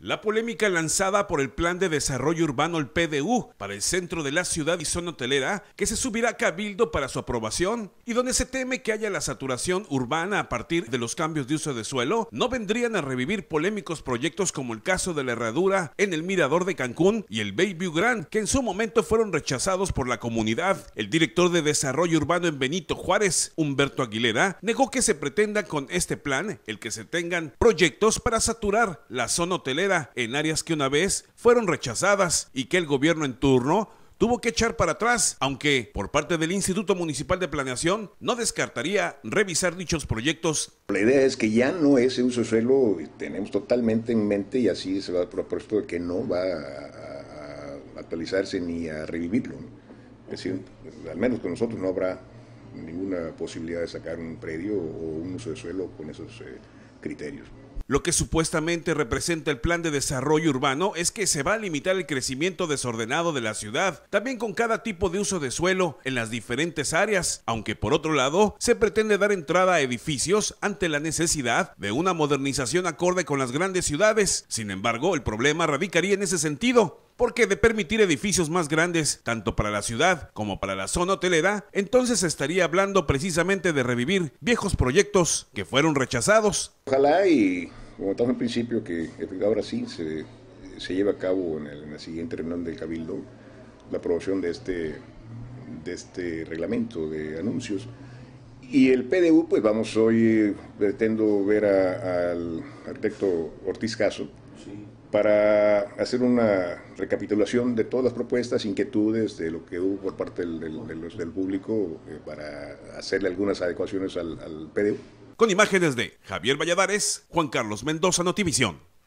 La polémica lanzada por el Plan de Desarrollo Urbano, el PDU, para el centro de la ciudad y zona hotelera, que se subirá a Cabildo para su aprobación, y donde se teme que haya la saturación urbana a partir de los cambios de uso de suelo, no vendrían a revivir polémicos proyectos como el caso de la herradura en el Mirador de Cancún y el Bayview Grand, que en su momento fueron rechazados por la comunidad. El director de Desarrollo Urbano en Benito Juárez, Humberto Aguilera, negó que se pretenda con este plan el que se tengan proyectos para saturar la zona hotelera en áreas que una vez fueron rechazadas y que el gobierno en turno tuvo que echar para atrás, aunque por parte del Instituto Municipal de Planeación no descartaría revisar dichos proyectos. La idea es que ya no ese uso de suelo eh, tenemos totalmente en mente y así se va a propuesto de que no va a, actualizarse ni a revivirlo. Es decir, al menos con nosotros no habrá ninguna posibilidad de sacar un predio o un uso de suelo con esos eh, criterios. Lo que supuestamente representa el plan de desarrollo urbano es que se va a limitar el crecimiento desordenado de la ciudad, también con cada tipo de uso de suelo en las diferentes áreas, aunque por otro lado se pretende dar entrada a edificios ante la necesidad de una modernización acorde con las grandes ciudades. Sin embargo, el problema radicaría en ese sentido, porque de permitir edificios más grandes, tanto para la ciudad como para la zona hotelera, entonces estaría hablando precisamente de revivir viejos proyectos que fueron rechazados. Ojalá y como comentamos en principio que ahora sí se, lleva a cabo en, la siguiente reunión del Cabildo la aprobación de este, de este reglamento de anuncios. Y el PDU, pues vamos hoy, pretendo ver al arquitecto Ortiz Caso para hacer una recapitulación de todas las propuestas, inquietudes de lo que hubo por parte del, público eh, para hacerle algunas adecuaciones al PDU con imágenes de Javier Valladares, Juan Carlos Mendoza, Notivisión.